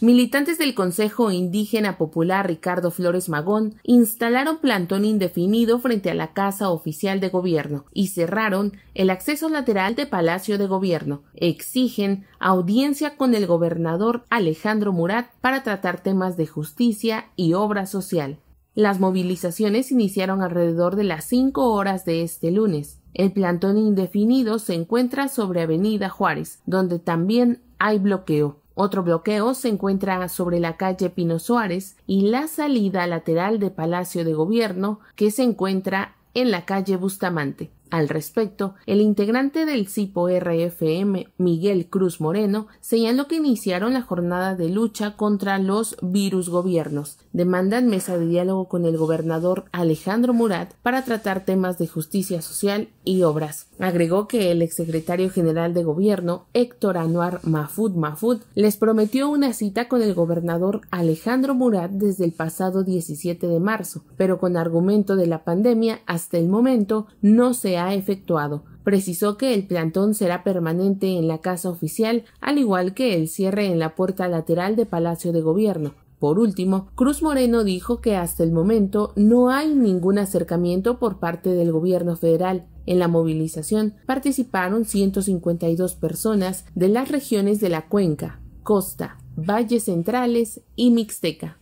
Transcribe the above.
Militantes del Consejo Indígena Popular Ricardo Flores Magón instalaron plantón indefinido frente a la Casa Oficial de Gobierno y cerraron el acceso lateral de Palacio de Gobierno. Exigen audiencia con el gobernador Alejandro Murat para tratar temas de justicia y obra social. Las movilizaciones iniciaron alrededor de las cinco horas de este lunes. El plantón indefinido se encuentra sobre Avenida Juárez, donde también hay bloqueo. Otro bloqueo se encuentra sobre la calle Pino Suárez y la salida lateral de Palacio de Gobierno, que se encuentra en la calle Bustamante. Al respecto, el integrante del CIPO RFM, Miguel Cruz Moreno, señaló que iniciaron la jornada de lucha contra los virus gobiernos. Demandan mesa de diálogo con el gobernador Alejandro Murat para tratar temas de justicia social y obras. Agregó que el exsecretario general de gobierno, Héctor Anuar Mafud Mafud, les prometió una cita con el gobernador Alejandro Murat desde el pasado 17 de marzo, pero con argumento de la pandemia hasta el momento no se ha efectuado. Precisó que el plantón será permanente en la casa oficial, al igual que el cierre en la puerta lateral de Palacio de Gobierno. Por último, Cruz Moreno dijo que hasta el momento no hay ningún acercamiento por parte del gobierno federal. En la movilización participaron 152 personas de las regiones de la Cuenca, Costa, Valles Centrales y Mixteca.